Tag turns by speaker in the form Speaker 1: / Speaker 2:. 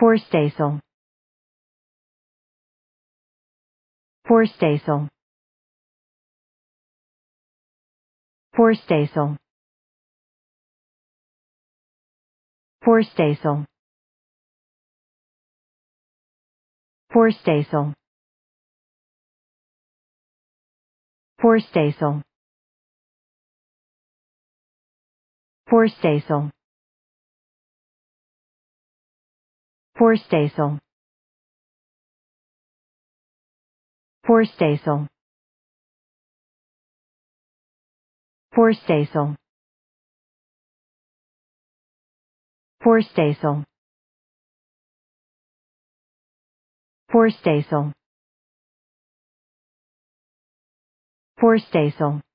Speaker 1: Voorstesel. Voorstesel. Voorstesel. Voorstesel. Voorstesel. Voorstesel. Voorstesel. Forstaysel. Forstaysel. Forstaysel. Forstaysel. Forstaysel. Forstaysel.